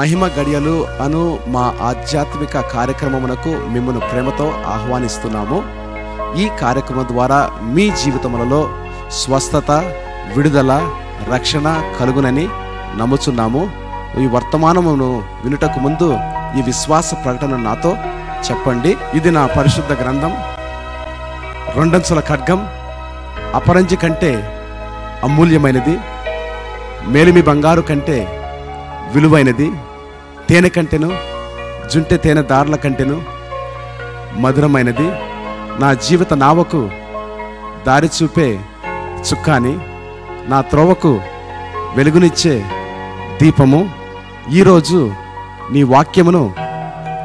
మహిమ గడియలు అను మా ఆధ్యాత్మిక కార్యక్రమమునకు మిమ్మల్ని ప్రేమతో ఆహ్వానిస్తున్నాము ఈ కార్యక్రమం ద్వారా మీ జీవితములలో స్వస్థత విడుదల రక్షణ కలుగునని నమ్ముచున్నాము ఈ వర్తమానమును వినుటకు ముందు ఈ విశ్వాస ప్రకటన నాతో చెప్పండి ఇది నా పరిశుద్ధ గ్రంథం రెండంచుల ఖడ్గం అపరంజి కంటే అమూల్యమైనది మేలిమి బంగారు కంటే విలువైనది తేనె కంటేను జుంటె తేనె దారుల కంటేను మధురమైనది నా జీవిత నావకు దారి చూపే చుక్కాని నా త్రోవకు వెలుగునిచ్చే దీపము ఈరోజు నీ వాక్యమును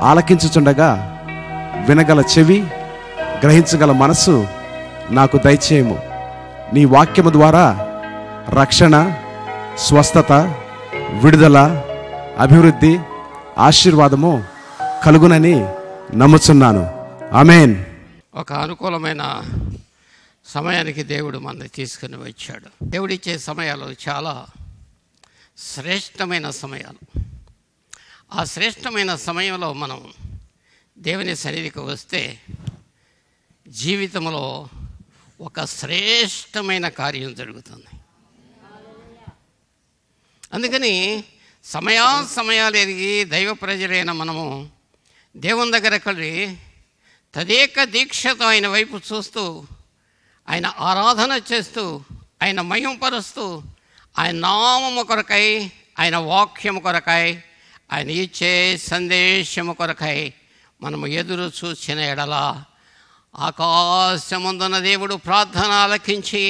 ఆలకించుచుండగా వినగల చెవి గ్రహించగల మనసు నాకు దయచేయము నీ వాక్యము ద్వారా రక్షణ స్వస్థత విడుదల అభివృద్ధి ఆశీర్వాదము కలుగునని నమ్ముతున్నాను ఆమెన్ ఒక అనుకూలమైన సమయానికి దేవుడు మన తీసుకుని వచ్చాడు దేవుడిచ్చే సమయాలు చాలా శ్రేష్టమైన సమయాలు ఆ శ్రేష్టమైన సమయంలో మనం దేవుని సన్నిధికి వస్తే జీవితంలో ఒక శ్రేష్టమైన కార్యం జరుగుతుంది అందుకని సమయాలు ఎదిగి దైవ ప్రజలైన మనము దేవుని దగ్గర కలిగి తదేక దీక్షతో ఆయన వైపు చూస్తూ ఆయన ఆరాధన చేస్తూ ఆయన మయంపరుస్తూ ఆయన నామము కొరకై ఆయన వాక్యము కొరకై ఆయన ఇచ్చే సందేశము కొరకై మనము ఎదురు చూసిన ఎడల ఆకాశముందున్న దేవుడు ప్రార్థన ఆలకించి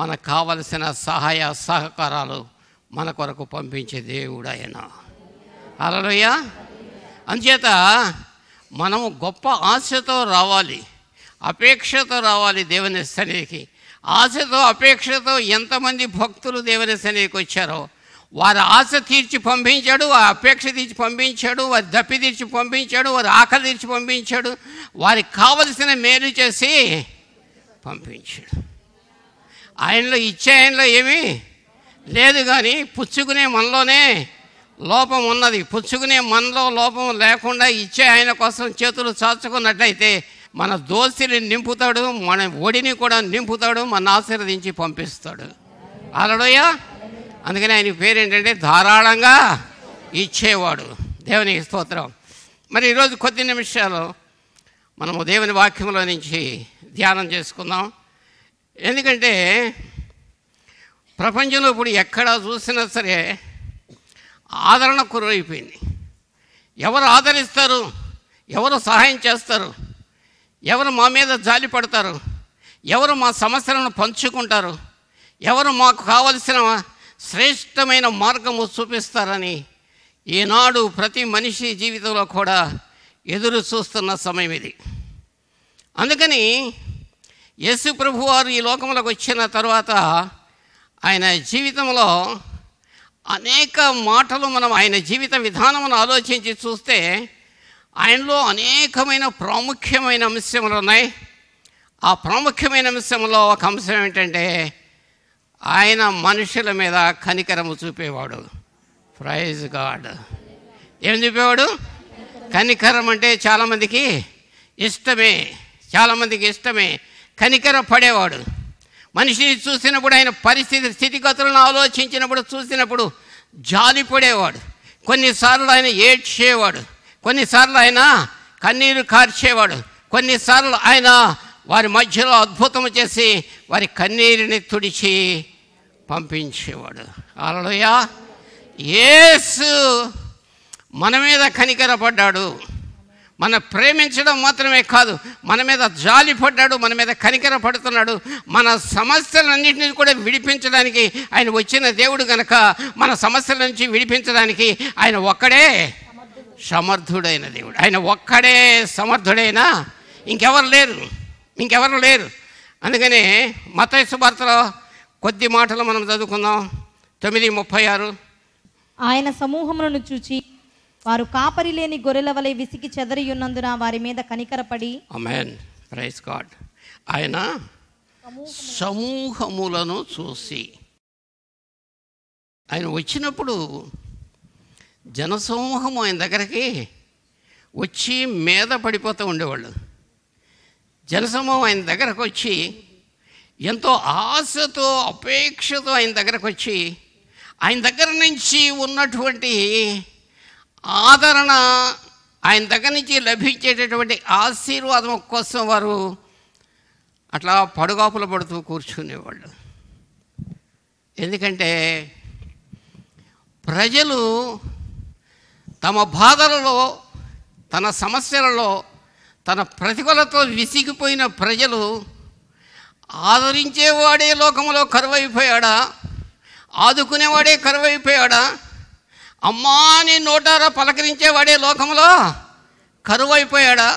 మనకు కావలసిన సహాయ సహకారాలు మన కొరకు పంపించే దేవుడు ఆయన అలలుయ్య అంచేత మనము గొప్ప ఆశతో రావాలి అపేక్షతో రావాలి దేవుని సన్నిధికి ఆశతో అపేక్షతో ఎంతమంది భక్తులు దేవుని సన్నిధికి వచ్చారో వారి ఆశ తీర్చి పంపించాడు వారి అపేక్ష తీర్చి పంపించాడు వారి దప్పి తీర్చి పంపించాడు వారి ఆకలి తీర్చి పంపించాడు వారికి కావలసిన మేలు చేసి పంపించాడు ఆయనలో ఇచ్చే ఆయనలో ఏమీ లేదు కానీ పుచ్చుకునే మనలోనే లోపం ఉన్నది పుచ్చుకునే మనలో లోపం లేకుండా ఇచ్చే ఆయన కోసం చేతులు చాచుకున్నట్లయితే మన దోసిని నింపుతాడు మన ఒడిని కూడా నింపుతాడు మన ఆశీర్వదించి పంపిస్తాడు అలడోయ అందుకని ఆయన పేరేంటంటే ధారాళంగా ఇచ్చేవాడు దేవుని స్తోత్రం మరి ఈరోజు కొద్ది నిమిషాలు మనము దేవుని వాక్యంలో నుంచి ధ్యానం చేసుకుందాం ఎందుకంటే ప్రపంచంలో ఇప్పుడు ఎక్కడ చూసినా సరే ఆదరణ కురువైపోయింది ఎవరు ఆదరిస్తారు ఎవరు సహాయం చేస్తారు ఎవరు మా మీద జాలి పడతారు ఎవరు మా సమస్యలను పంచుకుంటారు ఎవరు మాకు కావలసిన శ్రేష్టమైన మార్గము చూపిస్తారని ఈనాడు ప్రతి మనిషి జీవితంలో కూడా ఎదురు చూస్తున్న సమయం ఇది అందుకని యేసు ప్రభువారు ఈ లోకంలోకి వచ్చిన తర్వాత ఆయన జీవితంలో అనేక మాటలు మనం ఆయన జీవిత విధానమును ఆలోచించి చూస్తే ఆయనలో అనేకమైన ప్రాముఖ్యమైన అంశములు ఉన్నాయి ఆ ప్రాముఖ్యమైన అంశంలో ఒక అంశం ఏంటంటే ఆయన మనుషుల మీద కనికరము చూపేవాడు ప్రైజ్ గాడ్ ఏం చూపేవాడు కనికరం అంటే చాలామందికి ఇష్టమే చాలామందికి ఇష్టమే కనికర పడేవాడు మనిషిని చూసినప్పుడు ఆయన పరిస్థితి స్థితిగతులను ఆలోచించినప్పుడు చూసినప్పుడు జాలిపడేవాడు కొన్నిసార్లు ఆయన ఏడ్చేవాడు కొన్నిసార్లు ఆయన కన్నీరు కార్చేవాడు కొన్నిసార్లు ఆయన వారి మధ్యలో అద్భుతం చేసి వారి కన్నీరుని తుడిచి పంపించేవాడు అలలోయా ఏసు మన మీద కనికరపడ్డాడు మన ప్రేమించడం మాత్రమే కాదు మన మీద జాలి పడ్డాడు మన మీద కనికర పడుతున్నాడు మన సమస్యలన్నింటినీ కూడా విడిపించడానికి ఆయన వచ్చిన దేవుడు గనక మన సమస్యల నుంచి విడిపించడానికి ఆయన ఒక్కడే సమర్థుడైన దేవుడు ఆయన ఒక్కడే సమర్థుడైన ఇంకెవరు లేరు ఇంకెవరు లేరు అందుకని మత భారతలో కొద్ది మాటలు మనం చదువుకుందాం తొమ్మిది ముప్పై ఆరు ఆయన సమూహములను చూచి వారు కాపరి లేని గొర్రెల వలె విసిగి ఉన్నందున వారి మీద కనికరపడి అమెన్ ప్రైజ్ గాడ్ ఆయన సమూహములను చూసి ఆయన వచ్చినప్పుడు జనసమూహం ఆయన దగ్గరికి వచ్చి మీద పడిపోతూ ఉండేవాళ్ళు జనసమూహం ఆయన దగ్గరకు వచ్చి ఎంతో ఆశతో అపేక్షతో ఆయన దగ్గరకు వచ్చి ఆయన దగ్గర నుంచి ఉన్నటువంటి ఆదరణ ఆయన దగ్గర నుంచి లభించేటటువంటి ఆశీర్వాదం కోసం వారు అట్లా పడుగాపులు పడుతూ కూర్చునేవాళ్ళు ఎందుకంటే ప్రజలు తమ బాధలలో తన సమస్యలలో తన ప్రతికూలతో విసిగిపోయిన ప్రజలు ఆదరించేవాడే లోకంలో కరువైపోయాడా ఆదుకునేవాడే కరువైపోయాడా అమ్మా నీ నోటారా పలకరించేవాడే లోకంలో కరువైపోయాడా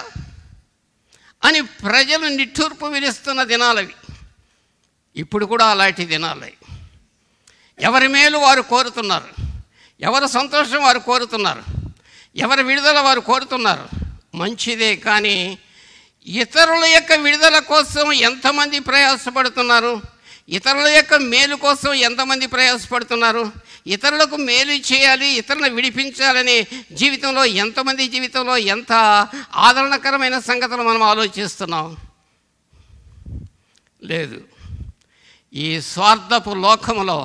అని ప్రజలు నిట్టూర్పు విరుస్తున్న దినాలవి ఇప్పుడు కూడా అలాంటి దినాలవి ఎవరి మేలు వారు కోరుతున్నారు ఎవరి సంతోషం వారు కోరుతున్నారు ఎవరి విడుదల వారు కోరుతున్నారు మంచిదే కానీ ఇతరుల యొక్క విడుదల కోసం ఎంతమంది ప్రయాసపడుతున్నారు ఇతరుల యొక్క మేలు కోసం ఎంతమంది ప్రయాసపడుతున్నారు ఇతరులకు మేలు చేయాలి ఇతరులను విడిపించాలని జీవితంలో ఎంతమంది జీవితంలో ఎంత ఆదరణకరమైన సంగతులు మనం ఆలోచిస్తున్నాం లేదు ఈ స్వార్థపు లోకములో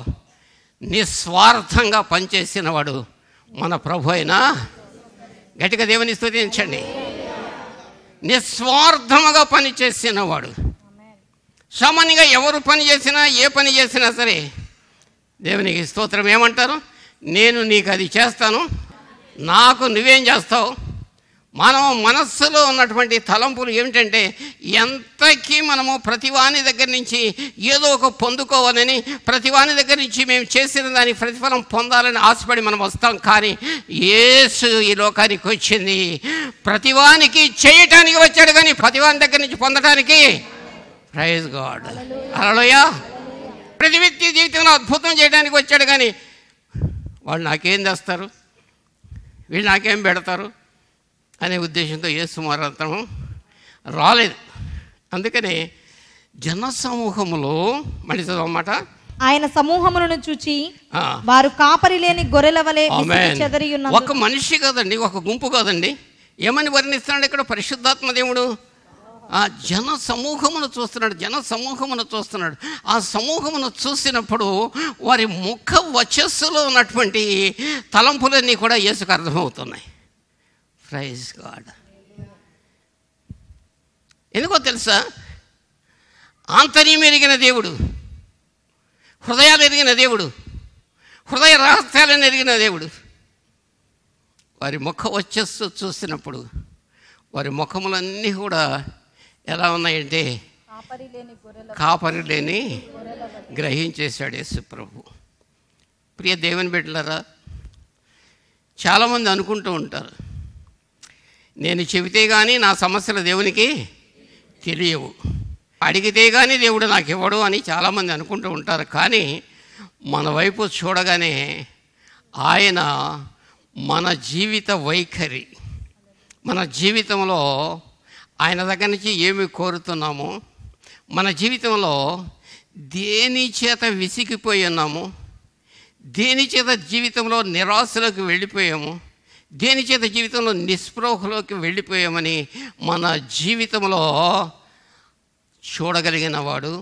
నిస్వార్థంగా పనిచేసిన వాడు మన ప్రభు అయినా గట్టిగా దేవుని స్థుతించండి నిస్వార్థముగా పనిచేసినవాడు వాడు సామాన్యంగా ఎవరు పని చేసినా ఏ పని చేసినా సరే దేవునికి స్తోత్రం ఏమంటారు నేను నీకు అది చేస్తాను నాకు నువ్వేం చేస్తావు మనం మనస్సులో ఉన్నటువంటి తలంపులు ఏమిటంటే ఎంతకీ మనము ప్రతివాని దగ్గర నుంచి ఏదో ఒక పొందుకోవాలని ప్రతివాని దగ్గర నుంచి మేము చేసిన దాని ప్రతిఫలం పొందాలని ఆశపడి మనం వస్తాం కానీ ఏసు ఈ లోకానికి వచ్చింది ప్రతివానికి చేయటానికి వచ్చాడు కానీ ప్రతివాని దగ్గర నుంచి పొందటానికి ప్రైజ్ గాడ్ అలలోయా ప్రతి వ్యక్తి జీవితంలో అద్భుతం చేయడానికి వచ్చాడు కానీ వాళ్ళు నాకేం చేస్తారు వీళ్ళు నాకేం పెడతారు అనే ఉద్దేశంతో ఏ సుమారంతం రాలేదు అందుకని జన సమూహములో మళ్ళీ చదవమాట ఆయన సమూహములను చూచి వారు కాపరి లేని గొర్రెల వలె ఒక మనిషి కదండి ఒక గుంపు కదండి ఏమని వర్ణిస్తున్నాడు ఇక్కడ పరిశుద్ధాత్మ దేవుడు ఆ జన సమూహమును చూస్తున్నాడు జన సమూహమును చూస్తున్నాడు ఆ సమూహమును చూసినప్పుడు వారి ముఖ వచస్సులో ఉన్నటువంటి తలంపులన్నీ కూడా యేసుకు అర్థమవుతున్నాయి ప్రైజ్ గాడ్ ఎందుకో తెలుసా ఆంతర్యం ఎరిగిన దేవుడు హృదయాలు ఎరిగిన దేవుడు హృదయ రహస్యాలను ఎరిగిన దేవుడు వారి ముఖ వచ్చస్సు చూసినప్పుడు వారి ముఖములన్నీ కూడా ఎలా ఉన్నాయంటే కాపరి లేని గ్రహించేశాడు యేసు ప్రభు ప్రియ దేవుని బిడ్డలరా చాలామంది అనుకుంటూ ఉంటారు నేను చెబితే కానీ నా సమస్యలు దేవునికి తెలియవు అడిగితే కానీ దేవుడు నాకు ఇవ్వడు అని చాలామంది అనుకుంటూ ఉంటారు కానీ మన వైపు చూడగానే ఆయన మన జీవిత వైఖరి మన జీవితంలో ఆయన దగ్గర నుంచి ఏమి కోరుతున్నామో మన జీవితంలో దేని చేత విసిగిపోయి ఉన్నాము దేని చేత జీవితంలో నిరాశలోకి వెళ్ళిపోయాము దేని చేత జీవితంలో నిస్పృహలోకి వెళ్ళిపోయామని మన జీవితంలో చూడగలిగిన వాడు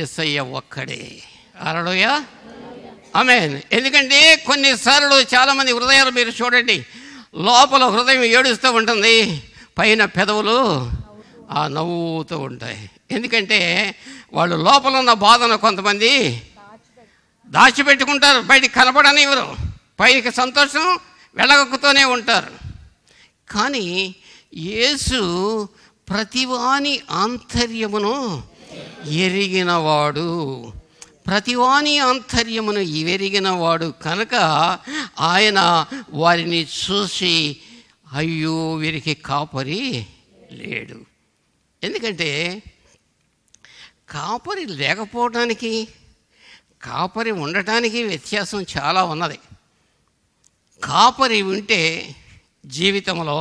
ఏసయ్య ఒక్కడే అరడుయా ఆమె ఎందుకంటే కొన్నిసార్లు చాలామంది హృదయాలు మీరు చూడండి లోపల హృదయం ఏడుస్తూ ఉంటుంది పైన పెదవులు ఆ నవ్వుతూ ఉంటాయి ఎందుకంటే వాళ్ళు లోపల ఉన్న బాధను కొంతమంది దాచిపెట్టుకుంటారు బయటికి కనపడనివ్వరు పైకి సంతోషం వెళ్ళగక్కుతూనే ఉంటారు కానీ యేసు ప్రతివాని ఆంతర్యమును ఎరిగినవాడు ప్రతివాని ఆంతర్యమును ఇవెరిగిన వాడు కనుక ఆయన వారిని చూసి అయ్యో వీరికి కాపరి లేడు ఎందుకంటే కాపరి లేకపోవటానికి కాపరి ఉండటానికి వ్యత్యాసం చాలా ఉన్నది కాపరి ఉంటే జీవితంలో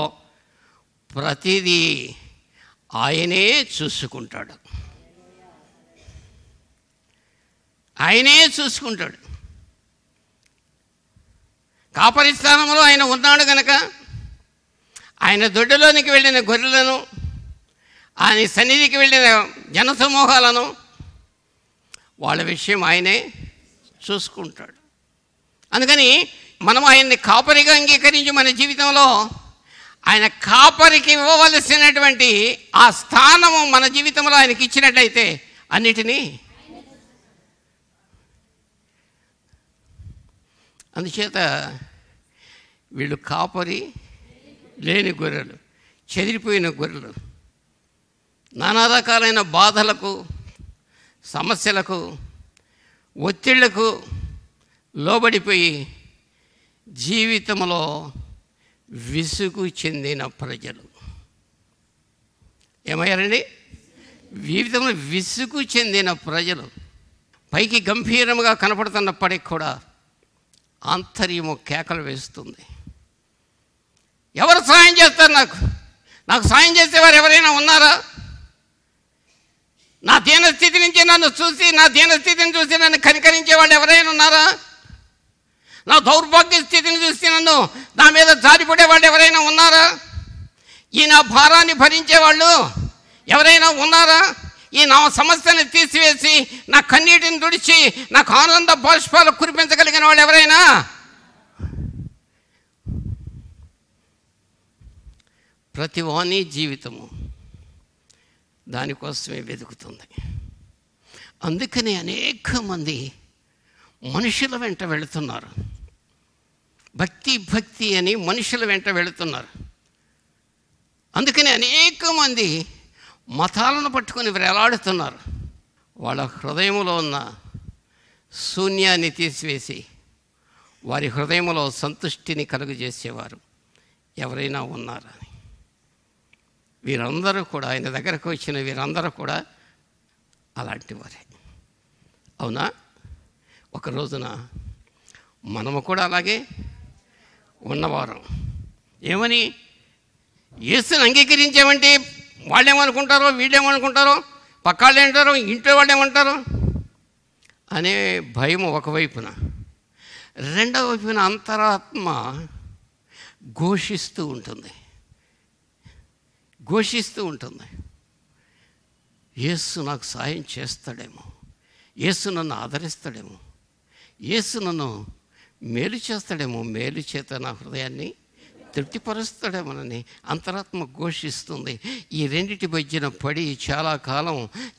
ప్రతిదీ ఆయనే చూసుకుంటాడు ఆయనే చూసుకుంటాడు కాపరి స్థానంలో ఆయన ఉన్నాడు కనుక ఆయన దొడ్డలోనికి వెళ్ళిన గొర్రెలను ఆయన సన్నిధికి వెళ్ళిన జనసమూహాలను వాళ్ళ విషయం ఆయనే చూసుకుంటాడు అందుకని మనం ఆయన్ని కాపరిగా అంగీకరించి మన జీవితంలో ఆయన కాపరికి ఇవ్వవలసినటువంటి ఆ స్థానము మన జీవితంలో ఆయనకి ఇచ్చినట్టయితే అన్నిటినీ అందుచేత వీళ్ళు కాపరి లేని గొర్రెలు చెదిరిపోయిన గొర్రెలు నానా రకాలైన బాధలకు సమస్యలకు ఒత్తిళ్లకు లోబడిపోయి జీవితంలో విసుగు చెందిన ప్రజలు ఏమయ్యారండి జీవితంలో విసుగు చెందిన ప్రజలు పైకి గంభీరంగా కనపడుతున్నప్పటికి కూడా ఆంతర్యము కేకలు వేస్తుంది ఎవరు సాయం చేస్తారు నాకు నాకు సాయం చేసేవారు ఎవరైనా ఉన్నారా నా దీనస్థితి నుంచి నన్ను చూసి నా దీనస్థితిని చూసి నన్ను కనికరించే వాళ్ళు ఎవరైనా ఉన్నారా నా దౌర్భాగ్య స్థితిని చూసి నన్ను నా మీద జారిపడే వాళ్ళు ఎవరైనా ఉన్నారా ఈ నా భారాన్ని భరించే వాళ్ళు ఎవరైనా ఉన్నారా ఈ నా సమస్యను తీసివేసి నా కన్నీటిని తుడిచి నాకు ఆనంద పోషపాలు కురిపించగలిగిన వాళ్ళు ఎవరైనా ప్రతి వాణి జీవితము దానికోసమే వెతుకుతుంది అందుకని అనేక మంది మనుషుల వెంట వెళుతున్నారు భక్తి భక్తి అని మనుషుల వెంట వెళుతున్నారు అందుకని అనేక మంది మతాలను పట్టుకొని ఎలాడుతున్నారు వాళ్ళ హృదయంలో ఉన్న శూన్యాన్ని తీసివేసి వారి హృదయంలో సంతుష్టిని కలుగజేసేవారు ఎవరైనా ఉన్నారని వీరందరూ కూడా ఆయన దగ్గరకు వచ్చిన వీరందరూ కూడా అలాంటి వారే అవునా ఒక రోజున మనము కూడా అలాగే ఉన్నవారం ఏమని యేసుని అంగీకరించామంటే వాళ్ళేమనుకుంటారో వీళ్ళేమనుకుంటారో పక్కాళ్ళు ఏంటారో ఇంట్లో వాళ్ళు ఏమంటారు అనే భయం ఒకవైపున రెండవ వైపున అంతరాత్మ ఘోషిస్తూ ఉంటుంది ఘోషిస్తూ ఉంటుంది యేసు నాకు సాయం చేస్తాడేమో యేసు నన్ను ఆదరిస్తాడేమో యేసు నన్ను మేలు చేస్తాడేమో మేలు చేత నా హృదయాన్ని తృప్తిపరుస్తాడే మనని అంతరాత్మ ఘోషిస్తుంది ఈ రెండింటి మధ్యన పడి చాలా కాలం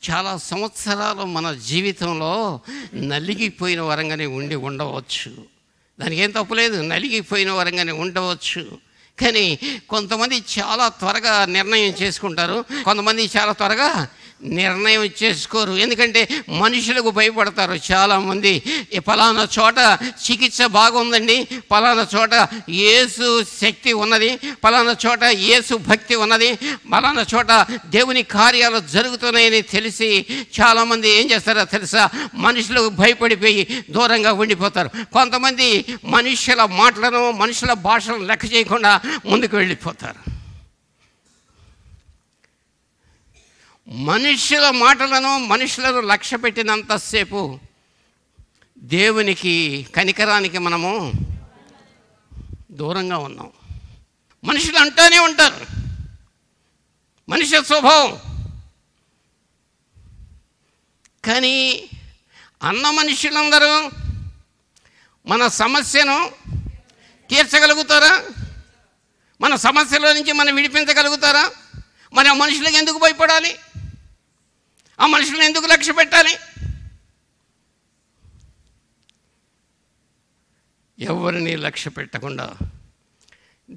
చాలా సంవత్సరాలు మన జీవితంలో నలిగిపోయిన వరంగానే ఉండి ఉండవచ్చు దానికి ఏం తప్పులేదు నలిగిపోయిన వరంగానే ఉండవచ్చు కానీ కొంతమంది చాలా త్వరగా నిర్ణయం చేసుకుంటారు కొంతమంది చాలా త్వరగా నిర్ణయం చేసుకోరు ఎందుకంటే మనుషులకు భయపడతారు చాలామంది పలానా చోట చికిత్స బాగుందండి పలానా చోట ఏసు శక్తి ఉన్నది పలానా చోట ఏసు భక్తి ఉన్నది పలానా చోట దేవుని కార్యాలు జరుగుతున్నాయని తెలిసి చాలామంది ఏం చేస్తారో తెలుసా మనుషులకు భయపడిపోయి దూరంగా ఉండిపోతారు కొంతమంది మనుషుల మాటలను మనుషుల భాషలను లెక్క చేయకుండా ముందుకు వెళ్ళిపోతారు మనుషుల మాటలను మనుషులను లక్ష్య పెట్టినంతసేపు దేవునికి కనికరానికి మనము దూరంగా ఉన్నాం మనుషులు అంటూనే ఉంటారు మనిషి స్వభావం కానీ అన్న మనుషులందరూ మన సమస్యను తీర్చగలుగుతారా మన సమస్యల నుంచి మనం విడిపించగలుగుతారా మన మనుషులకు ఎందుకు భయపడాలి ఆ మనుషులను ఎందుకు లక్ష్య పెట్టాలి ఎవరిని లక్ష్య పెట్టకుండా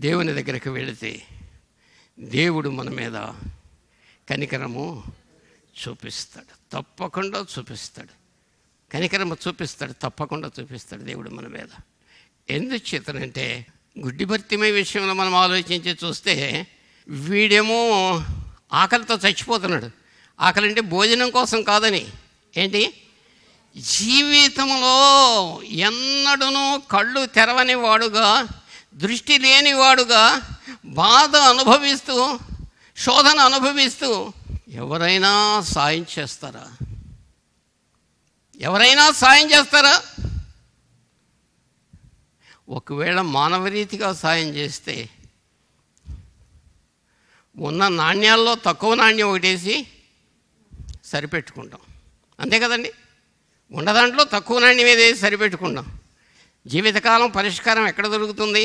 దేవుని దగ్గరికి వెళితే దేవుడు మన మీద కనికరము చూపిస్తాడు తప్పకుండా చూపిస్తాడు కనికరము చూపిస్తాడు తప్పకుండా చూపిస్తాడు దేవుడు మన మీద చేతనంటే గుడ్డి భర్తిమై విషయంలో మనం ఆలోచించి చూస్తే వీడేమో ఆకలితో చచ్చిపోతున్నాడు ఆకలి అంటే భోజనం కోసం కాదని ఏంటి జీవితంలో ఎన్నడూనూ కళ్ళు తెరవని వాడుగా దృష్టి లేనివాడుగా బాధ అనుభవిస్తూ శోధన అనుభవిస్తూ ఎవరైనా సాయం చేస్తారా ఎవరైనా సాయం చేస్తారా ఒకవేళ మానవరీతిగా సాయం చేస్తే ఉన్న నాణ్యాల్లో తక్కువ నాణ్యం ఒకటేసి సరిపెట్టుకుంటాం అంతే కదండి ఉండదాంట్లో తక్కువ నాణ్యం ఏదేది సరిపెట్టుకుంటాం జీవితకాలం పరిష్కారం ఎక్కడ దొరుకుతుంది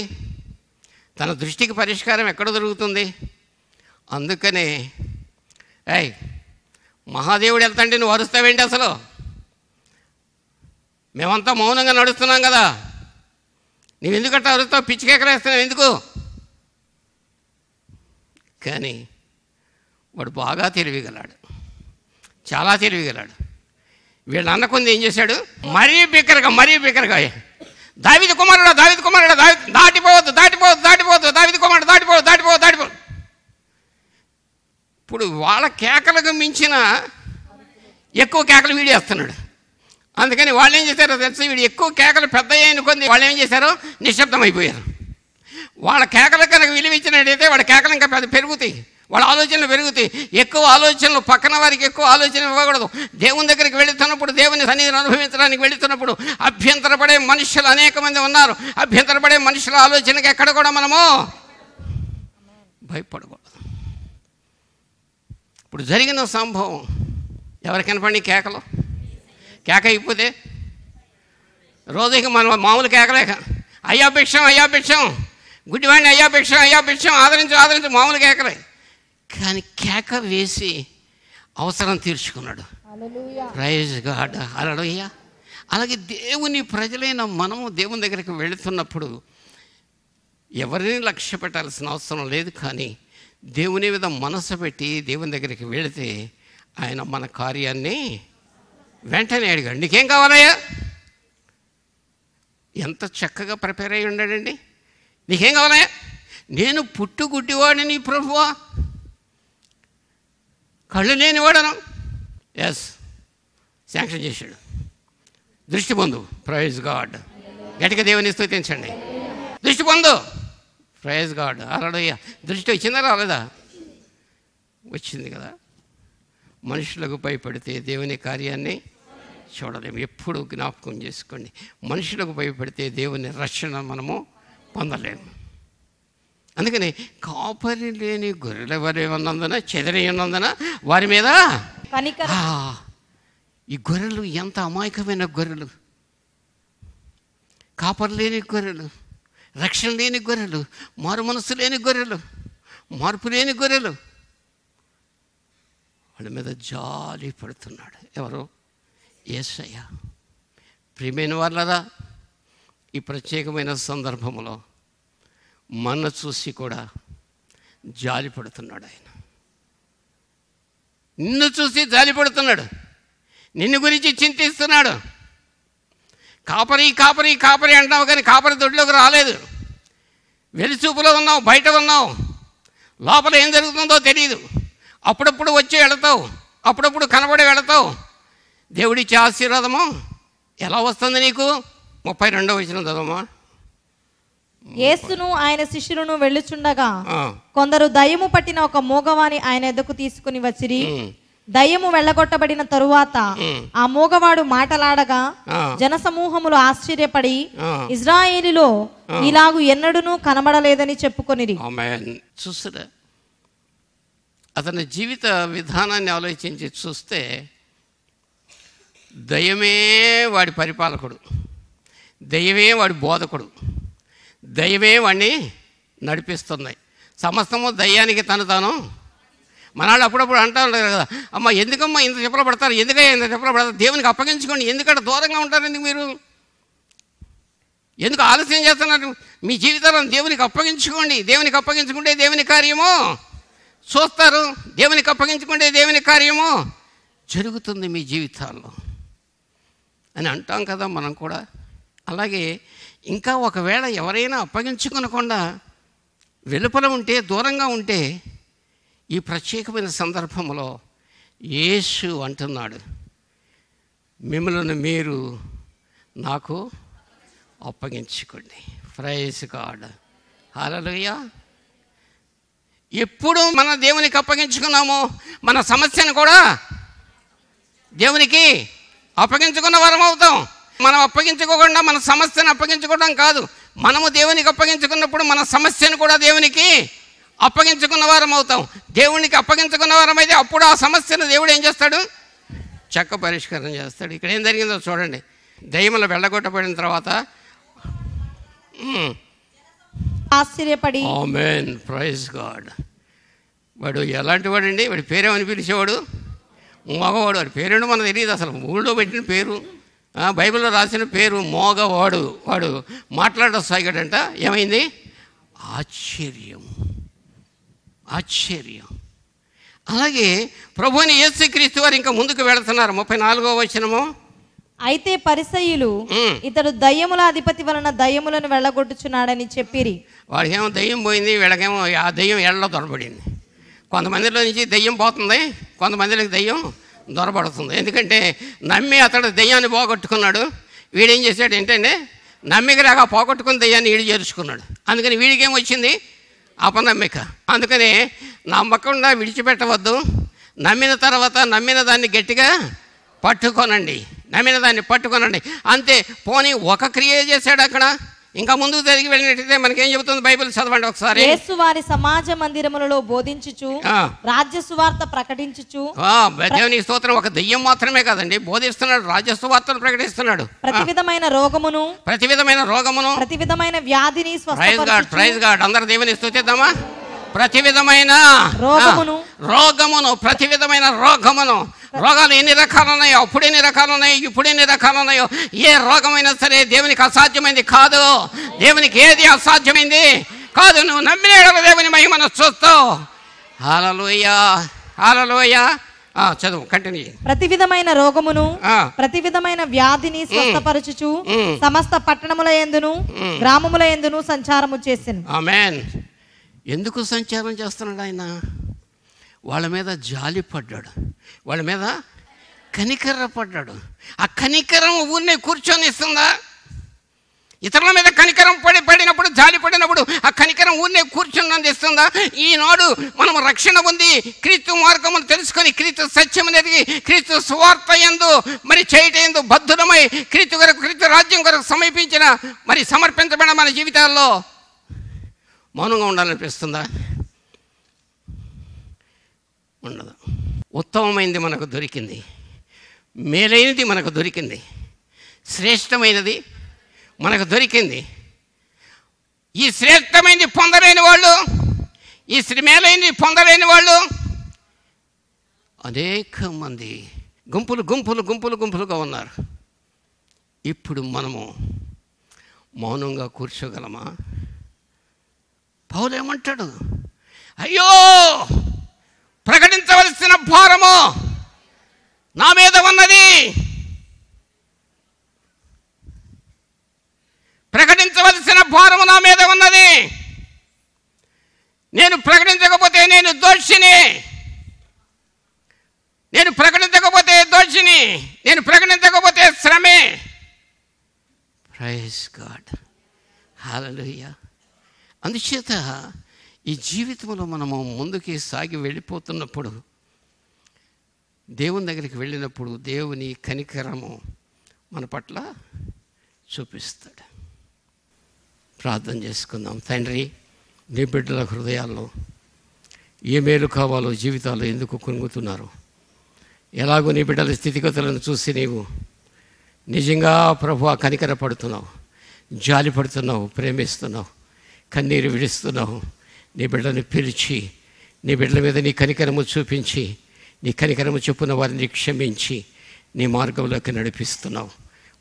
తన దృష్టికి పరిష్కారం ఎక్కడ దొరుకుతుంది అందుకనే ఏయ్ మహాదేవుడు వెళ్తాండి నువ్వు అరుస్తావేంటి అసలు మేమంతా మౌనంగా నడుస్తున్నాం కదా నీవెందుకంటే ఎందుకంటే అరుస్తావు పిచ్చికెక్కరేస్తున్నావు ఎందుకు కానీ వాడు బాగా తెలివిగలాడు చాలా తెలివిగలాడు అన్న కొంది ఏం చేశాడు మరీ బిక్కరగా మరీ బిక్కరగా దావిది కుమారుడు దావిది కుమారుడు దావి దాటిపోవద్దు దాటిపోవద్దు దాటిపోవద్దు దావిది కుమారుడు దాటిపోవద్దు దాటిపోవద్దు దాటిపోదు ఇప్పుడు వాళ్ళ కేకలకు మించిన ఎక్కువ కేకలు వీడి వేస్తున్నాడు అందుకని వాళ్ళు ఏం చేశారో తెలుసు వీడు ఎక్కువ కేకలు పెద్ద కొంది వాళ్ళు ఏం చేశారో నిశ్శబ్దం అయిపోయారు వాళ్ళ కేకలకు కనుక విలువ ఇచ్చినట్టయితే వాళ్ళ కేకలు ఇంకా పెద్ద పెరుగుతాయి వాళ్ళ ఆలోచనలు పెరుగుతాయి ఎక్కువ ఆలోచనలు పక్కన వారికి ఎక్కువ ఆలోచన ఇవ్వకూడదు దేవుని దగ్గరికి వెళుతున్నప్పుడు దేవుని సన్నిధిని అనుభవించడానికి వెళుతున్నప్పుడు అభ్యంతరపడే మనుషులు అనేక మంది ఉన్నారు అభ్యంతరపడే మనుషుల ఆలోచనకి ఎక్కడ కూడా మనము భయపడకూడదు ఇప్పుడు జరిగిన సంభవం ఎవరికైనా పండి కేకలు కేక అయిపోతే రోజుకి మనం మామూలు కేకలే అయ్యాభిక్షం అయ్యాభిక్షం గుడ్డివాడిని అయ్యాభిక్షం అయ్యాభిక్షం ఆదరించు ఆదరించు మామూలు కేకలే కానీ కేక వేసి అవసరం తీర్చుకున్నాడు ప్రైజ్ గాడ్ అలలోయ అలాగే దేవుని ప్రజలైన మనము దేవుని దగ్గరికి వెళుతున్నప్పుడు ఎవరిని లక్ష్య పెట్టాల్సిన అవసరం లేదు కానీ దేవుని మీద మనసు పెట్టి దేవుని దగ్గరికి వెళితే ఆయన మన కార్యాన్ని వెంటనే అడిగాడు నీకేం కావాలయ్యా ఎంత చక్కగా ప్రిపేర్ అయి ఉన్నాడండి నీకేం కావాలయ్యా నేను పుట్టుగుడ్డివాడిని ప్రభువా కళ్ళు లేని వాడను ఎస్ శాంక్షన్ చేశాడు దృష్టి పొందు ప్రైజ్ గాడ్ గటిక దేవుని స్థుతించండి దృష్టి పొందు ప్రైజ్ గాడ్ అలడయ్య దృష్టి వచ్చిందా రాలేదా వచ్చింది కదా మనుషులకు భయపడితే దేవుని కార్యాన్ని చూడలేము ఎప్పుడు జ్ఞాపకం చేసుకోండి మనుషులకు భయపడితే దేవుని రక్షణ మనము పొందలేము అందుకని కాపరి లేని గొర్రెల వరి ఉన్నందున చెదరి ఉన్నందున వారి మీద ఈ గొర్రెలు ఎంత అమాయకమైన గొర్రెలు కాపరి లేని గొర్రెలు రక్షణ లేని గొర్రెలు మారు మనసు లేని గొర్రెలు మార్పు లేని గొర్రెలు వాళ్ళ మీద జాలి పడుతున్నాడు ఎవరు ఏసయ్య ప్రియమైన వాళ్ళరా ఈ ప్రత్యేకమైన సందర్భంలో మన చూసి కూడా జాలి పడుతున్నాడు ఆయన నిన్ను చూసి జాలి పడుతున్నాడు నిన్ను గురించి చింతిస్తున్నాడు కాపరి కాపరి కాపరి అంటున్నావు కానీ కాపరి దొడ్లోకి రాలేదు వెలిచూపులో ఉన్నావు బయట ఉన్నావు లోపల ఏం జరుగుతుందో తెలియదు అప్పుడప్పుడు వచ్చి వెళతావు అప్పుడప్పుడు కనబడి వెళతావు దేవుడిచ్చే ఆశీర్వాదము ఎలా వస్తుంది నీకు ముప్పై రెండో వచ్చిన చదవమా యేసును ఆయన శిష్యులను వెళ్ళుచుండగా కొందరు దయ్యము పట్టిన ఒక మూగవాని ఆయన ఎద్దకు తీసుకుని వచ్చిరి దయ్యము వెళ్ళగొట్టబడిన తరువాత ఆ మూగవాడు మాటలాడగా జనసమూహములు ఆశ్చర్యపడి ఇజ్రాయేలీలో ఇలాగు ఎన్నడూ కనబడలేదని చెప్పుకొనిరి చూసారా అతని జీవిత విధానాన్ని ఆలోచించి చూస్తే దయ్యమే వాడి పరిపాలకుడు దయ్యమే వాడి బోధకుడు దైవే వాణ్ణి నడిపిస్తున్నాయి సమస్తము దయ్యానికి తను తాను మనాడు అప్పుడప్పుడు అంటా ఉంటారు కదా అమ్మ ఎందుకమ్మా ఇంత చెప్పలు పడతారు ఎందుకయ్యా ఇంత చెప్పలు పడతారు దేవునికి అప్పగించుకోండి ఎందుకంటే దూరంగా ఉంటారు ఎందుకు మీరు ఎందుకు ఆలస్యం చేస్తున్నారు మీ జీవితాలను దేవునికి అప్పగించుకోండి దేవునికి అప్పగించుకుంటే దేవుని కార్యము చూస్తారు దేవునికి అప్పగించుకుంటే దేవుని కార్యము జరుగుతుంది మీ జీవితాల్లో అని అంటాం కదా మనం కూడా అలాగే ఇంకా ఒకవేళ ఎవరైనా అప్పగించుకునకుండా వెలుపల ఉంటే దూరంగా ఉంటే ఈ ప్రత్యేకమైన సందర్భంలో యేసు అంటున్నాడు మిమ్మల్ని మీరు నాకు అప్పగించుకోండి ఫ్రైస్ కార్డ్ హాలలుయ్యా ఎప్పుడు మన దేవునికి అప్పగించుకున్నామో మన సమస్యను కూడా దేవునికి అప్పగించుకున్న వరం అవుతాం మనం అప్పగించుకోకుండా మన సమస్యను అప్పగించుకోవడం కాదు మనము దేవునికి అప్పగించుకున్నప్పుడు మన సమస్యను కూడా దేవునికి అప్పగించుకున్న వారం అవుతాం దేవునికి అప్పగించుకున్న వారం అయితే అప్పుడు ఆ సమస్యను దేవుడు ఏం చేస్తాడు చక్క పరిష్కారం చేస్తాడు ఇక్కడ ఏం జరిగిందో చూడండి దయ్యములు వెళ్ళగొట్టబడిన తర్వాత ఆశ్చర్యపడి ఆమెన్ ప్రైజ్ గాడ్ వాడు ఎలాంటి వాడండి వాడి పేరేమని పిలిచేవాడు మగవాడు వాడి పేరేంటో మనకు తెలియదు అసలు ఊళ్ళో పెట్టిన పేరు బైబిల్లో రాసిన పేరు మోగవాడు వాడు మాట్లాడసాగాడంట ఏమైంది ఆశ్చర్యం ఆశ్చర్యం అలాగే ప్రభుని క్రీస్తు వారు ఇంకా ముందుకు వెళుతున్నారు ముప్పై నాలుగో వచనము అయితే పరిసయులు ఇతడు దయ్యముల అధిపతి వలన దయ్యములను వెళ్ళగొట్టుచున్నాడని చెప్పిరి వాడికేమో దయ్యం పోయింది వీళ్ళకేమో ఆ దయ్యం ఎళ్ళలో దొరబడింది కొంతమందిలో నుంచి దయ్యం పోతుంది కొంతమందిలోకి దయ్యం దొరబడుతుంది ఎందుకంటే నమ్మి అతడు దెయ్యాన్ని పోగొట్టుకున్నాడు వీడేం చేశాడు ఏంటంటే నమ్మిక రాక పోగొట్టుకుని దెయ్యాన్ని వీడు చేర్చుకున్నాడు అందుకని వీడికి వచ్చింది అపనమ్మిక అందుకని నమ్మకుండా విడిచిపెట్టవద్దు నమ్మిన తర్వాత నమ్మిన దాన్ని గట్టిగా పట్టుకోనండి నమ్మిన దాన్ని పట్టుకోనండి అంతే పోనీ ఒక క్రియ చేశాడు అక్కడ ఇంకా ముందు తిరిగి వెళ్ళినట్టయితే మనకేం చెబుతుంది బైబిల్ చదవండి ఒకసారి యేసు వారి సమాజ మందిరములలో బోధించుచు రాజ్య సువార్త ప్రకటించుచు దేవుని స్తోత్రం ఒక దెయ్యం మాత్రమే కాదండి బోధిస్తున్నాడు రాజ్య సువార్తను ప్రకటిస్తున్నాడు ప్రతి విధమైన రోగమును ప్రతి విధమైన రోగమును ప్రతి విధమైన వ్యాధిని స్వస్థపరచు ప్రైజ్ గాడ్ అందరు దేవుని స్తుతిద్దామా ప్రతి విధమైన రోగమును రోగమును ప్రతి విధమైన రోగమును రోగాలు ఎన్ని రకాలు ఉన్నాయో అప్పుడు ఎన్ని రకాలు ఉన్నాయో ఇప్పుడు ఎన్ని రకాలు ఉన్నాయో ఏ రోగమైనా సరే దేవునికి అసాధ్యమైంది కాదు దేవునికి ఏది అసాధ్యమైంది కాదు నువ్వు నమ్మిన దేవుని మహిమను చూస్తావు ఆలలోయ ఆలలోయ చదువు కంటిన్యూ ప్రతి విధమైన రోగమును ప్రతి విధమైన వ్యాధిని స్వస్థపరచుచు సమస్త పట్టణముల ఎందును గ్రామముల ఎందును సంచారము చేసింది ఆమెన్ ఎందుకు సంచారం చేస్తున్నాడు ఆయన వాళ్ళ మీద జాలి పడ్డాడు వాళ్ళ మీద కనికర్ర పడ్డాడు ఆ కనికరం ఊరిని కూర్చొని ఇస్తుందా ఇతరుల మీద కనికరం పడి పడినప్పుడు జాలి పడినప్పుడు ఆ కనికరం ఊరినే కూర్చొని అందిస్తుందా ఈనాడు మనం రక్షణ ఉంది క్రీస్తు మార్గమును తెలుసుకొని క్రీస్తు సత్యం ఎదిగి క్రీస్తు స్వార్థ ఎందు మరి చేయట ఎందు బద్ధులమై క్రీస్తు కొరకు క్రీస్తు రాజ్యం కొరకు సమీపించిన మరి సమర్పించబడిన మన జీవితాల్లో మౌనంగా ఉండాలనిపిస్తుందా ఉండదు ఉత్తమమైనది మనకు దొరికింది మేలైనది మనకు దొరికింది శ్రేష్టమైనది మనకు దొరికింది ఈ శ్రేష్టమైనది పొందలేని వాళ్ళు ఈ మేలైనది పొందలేని వాళ్ళు అనేక మంది గుంపులు గుంపులు గుంపులు గుంపులుగా ఉన్నారు ఇప్పుడు మనము మౌనంగా కూర్చోగలమా పౌలేమంటాడు అయ్యో ప్రకటించవలసిన భారము నా మీద ఉన్నది ప్రకటించవలసిన భారము నా మీద ఉన్నది నేను ప్రకటించకపోతే నేను దోషిని నేను ప్రకటించకపోతే దోషిని నేను ప్రకటించకపోతే శ్రమే ప్రైజ్ గాడ్ హాలలుయ్య అందుచేత ఈ జీవితంలో మనము ముందుకి సాగి వెళ్ళిపోతున్నప్పుడు దేవుని దగ్గరికి వెళ్ళినప్పుడు దేవుని కనికరము మన పట్ల చూపిస్తాడు ప్రార్థన చేసుకుందాం తండ్రి నీ బిడ్డల హృదయాల్లో ఏ మేలు కావాలో జీవితాలు ఎందుకు కొనుగుతున్నారు ఎలాగో నీ బిడ్డల స్థితిగతులను చూసి నీవు నిజంగా ప్రభు కనికర పడుతున్నావు జాలి పడుతున్నావు ప్రేమిస్తున్నావు కన్నీరు విడుస్తున్నావు నీ బిడ్డను పిలిచి నీ బిడ్డల మీద నీ కనికరము చూపించి నీ కనికరము చొప్పున వారిని క్షమించి నీ మార్గంలోకి నడిపిస్తున్నావు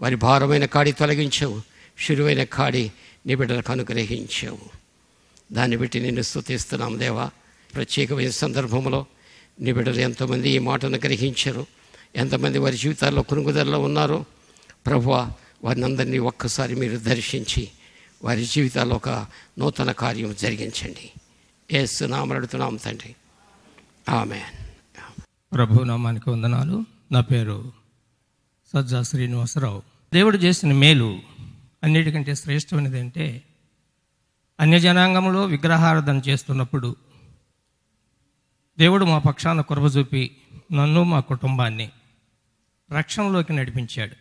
వారి భారమైన కాడి తొలగించావు శురువైన కాడి నీ బిడ్డలకు అనుగ్రహించావు దాన్ని బట్టి నేను స్థుతిస్తున్నాం దేవా ప్రత్యేకమైన సందర్భంలో నీ బిడ్డలు ఎంతోమంది ఈ మాటను గ్రహించరు ఎంతమంది వారి జీవితాల్లో కొనుగోదారులో ఉన్నారో ప్రభు వారిని అందరినీ ఒక్కసారి మీరు దర్శించి వారి జీవితాల్లో ఒక నూతన కార్యం జరిగించండి ఏసునామని తండ్రి ఆమె ప్రభు నామానికి వందనాలు నా పేరు సజ్జా శ్రీనివాసరావు దేవుడు చేసిన మేలు అన్నిటికంటే శ్రేష్టమైనది అంటే అన్య జనాంగంలో విగ్రహారాధన చేస్తున్నప్పుడు దేవుడు మా పక్షాన కురవ చూపి నన్ను మా కుటుంబాన్ని రక్షణలోకి నడిపించాడు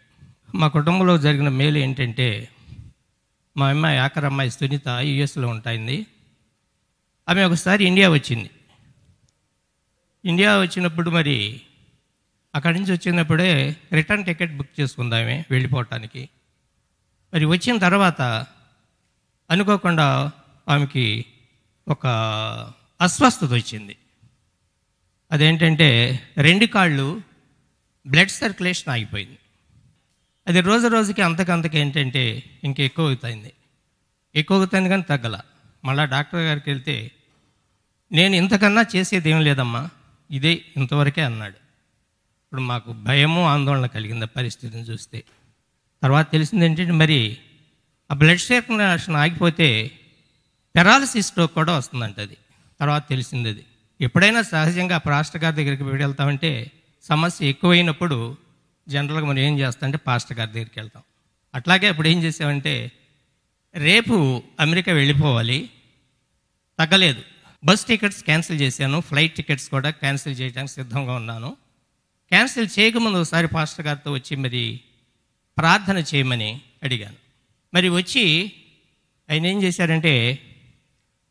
మా కుటుంబంలో జరిగిన మేలు ఏంటంటే మా అమ్మాయి ఆఖరమ్మాయి సునీత యుఎస్లో ఉంటాయింది ఆమె ఒకసారి ఇండియా వచ్చింది ఇండియా వచ్చినప్పుడు మరి అక్కడి నుంచి వచ్చినప్పుడే రిటర్న్ టికెట్ బుక్ చేసుకుందామే వెళ్ళిపోవటానికి మరి వచ్చిన తర్వాత అనుకోకుండా ఆమెకి ఒక అస్వస్థత వచ్చింది అదేంటంటే రెండు కాళ్ళు బ్లడ్ సర్క్యులేషన్ ఆగిపోయింది అది రోజు రోజుకి అంతకంతకు ఏంటంటే ఇంకెక్కువ అవుతుంది ఎక్కువ అవుతుంది కానీ తగ్గల మళ్ళీ డాక్టర్ గారికి వెళ్తే నేను ఇంతకన్నా చేసేది ఏం లేదమ్మా ఇదే ఇంతవరకే అన్నాడు ఇప్పుడు మాకు భయము ఆందోళన కలిగింది పరిస్థితిని చూస్తే తర్వాత తెలిసింది ఏంటంటే మరి ఆ బ్లడ్ సర్క్యులేషన్ ఆగిపోతే పెరాలసిస్ స్ట్రోక్ కూడా వస్తుందంట అది తర్వాత తెలిసింది అది ఎప్పుడైనా సహజంగా పాస్టర్ గారి దగ్గరికి వెళ్తామంటే సమస్య ఎక్కువైనప్పుడు జనరల్గా మనం ఏం చేస్తామంటే పాస్టర్ గారి దగ్గరికి వెళ్తాం అట్లాగే ఇప్పుడు ఏం చేసామంటే రేపు అమెరికా వెళ్ళిపోవాలి తగ్గలేదు బస్ టికెట్స్ క్యాన్సిల్ చేశాను ఫ్లైట్ టికెట్స్ కూడా క్యాన్సిల్ చేయడానికి సిద్ధంగా ఉన్నాను క్యాన్సిల్ చేయకముందు ఒకసారి పాస్టర్ గారితో వచ్చి మరి ప్రార్థన చేయమని అడిగాను మరి వచ్చి ఆయన ఏం చేశారంటే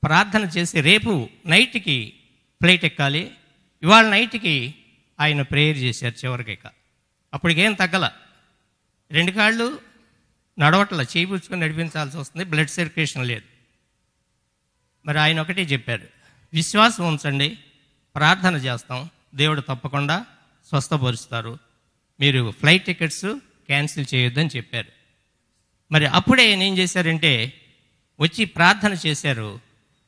ప్రార్థన చేసి రేపు నైట్కి ఫ్లైట్ ఎక్కాలి ఇవాళ నైట్కి ఆయన ప్రేయర్ చేశారు చివరికిక అప్పటికేం తగ్గల రెండు కాళ్ళు నడవట్ల చేయిపుచ్చుకొని నడిపించాల్సి వస్తుంది బ్లడ్ సర్క్యులేషన్ లేదు మరి ఆయన ఒకటే చెప్పారు విశ్వాసం ఉంచండి ప్రార్థన చేస్తాం దేవుడు తప్పకుండా స్వస్థపరుస్తారు మీరు ఫ్లైట్ టికెట్స్ క్యాన్సిల్ చేయొద్దని చెప్పారు మరి అప్పుడే ఏం చేశారంటే వచ్చి ప్రార్థన చేశారు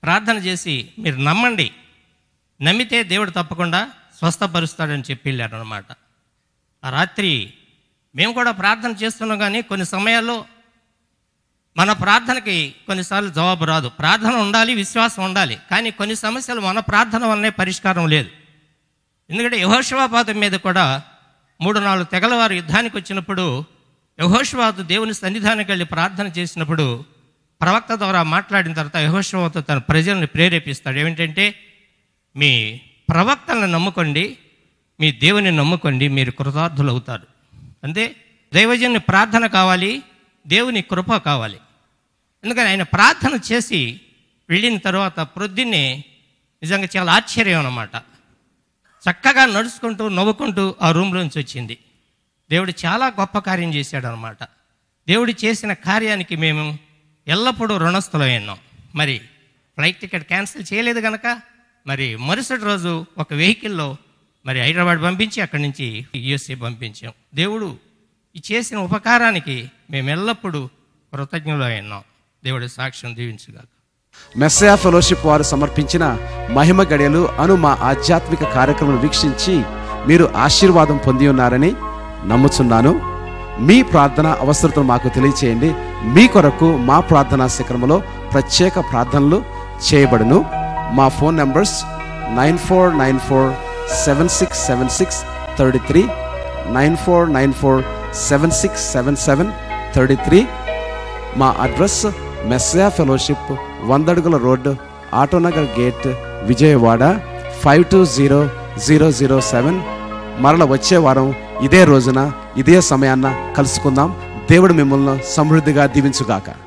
ప్రార్థన చేసి మీరు నమ్మండి నమ్మితే దేవుడు తప్పకుండా స్వస్థపరుస్తాడని చెప్పి వెళ్ళారు అనమాట ఆ రాత్రి మేము కూడా ప్రార్థన చేస్తున్నాం కానీ కొన్ని సమయాల్లో మన ప్రార్థనకి కొన్నిసార్లు జవాబు రాదు ప్రార్థన ఉండాలి విశ్వాసం ఉండాలి కానీ కొన్ని సమస్యలు మన ప్రార్థన వల్లనే పరిష్కారం లేదు ఎందుకంటే యహోషవాపాతం మీద కూడా మూడు నాలుగు తెగలవారు యుద్ధానికి వచ్చినప్పుడు యహోషవాదు దేవుని సన్నిధానం వెళ్ళి ప్రార్థన చేసినప్పుడు ప్రవక్త ద్వారా మాట్లాడిన తర్వాత యహోషవాతో తన ప్రజల్ని ప్రేరేపిస్తాడు ఏమిటంటే మీ ప్రవక్తలను నమ్ముకోండి మీ దేవుని నమ్ముకోండి మీరు కృతార్థులు అవుతారు అంతే దైవజన్ని ప్రార్థన కావాలి దేవుని కృప కావాలి ఎందుకని ఆయన ప్రార్థన చేసి వెళ్ళిన తర్వాత ప్రొద్దున్నే నిజంగా చాలా ఆశ్చర్యం అనమాట చక్కగా నడుచుకుంటూ నవ్వుకుంటూ ఆ రూమ్లోంచి వచ్చింది దేవుడు చాలా గొప్ప కార్యం చేశాడు అనమాట దేవుడు చేసిన కార్యానికి మేము ఎల్లప్పుడూ రుణస్థులయ్యాం మరి ఫ్లైట్ టికెట్ క్యాన్సిల్ చేయలేదు కనుక మరి మరుసటి రోజు ఒక వెహికల్లో మరి హైదరాబాద్ పంపించి అక్కడి నుంచి యూఎస్ఏ పంపించాం దేవుడు ఈ చేసిన ఉపకారానికి మేము ఎల్లప్పుడూ కృతజ్ఞులమైనాం దేవుడు సాక్ష్యం దీవించగాక మెస్సయా ఫెలోషిప్ వారు సమర్పించిన మహిమ గడియలు అను మా ఆధ్యాత్మిక కార్యక్రమం వీక్షించి మీరు ఆశీర్వాదం పొంది ఉన్నారని నమ్ముచున్నాను మీ ప్రార్థన అవసరతను మాకు తెలియచేయండి మీ కొరకు మా ప్రార్థనా శిఖరంలో ప్రత్యేక ప్రార్థనలు చేయబడును మా phone numbers nine four nine four seven six seven six thirty three nine four nine four seven six seven seven thirty three మా అడ్రస్ మెస్సా ఫెలోషిప్ వందడుగుల రోడ్డు Autonagar gate Vijayawada five two zero zero zero seven మరల వచ్చే వారం ఇదే రోజున ఇదే సమయాన్న కలుసుకుందాం దేవుడు మిమ్మల్ని సమృద్ధిగా దీవించుగాక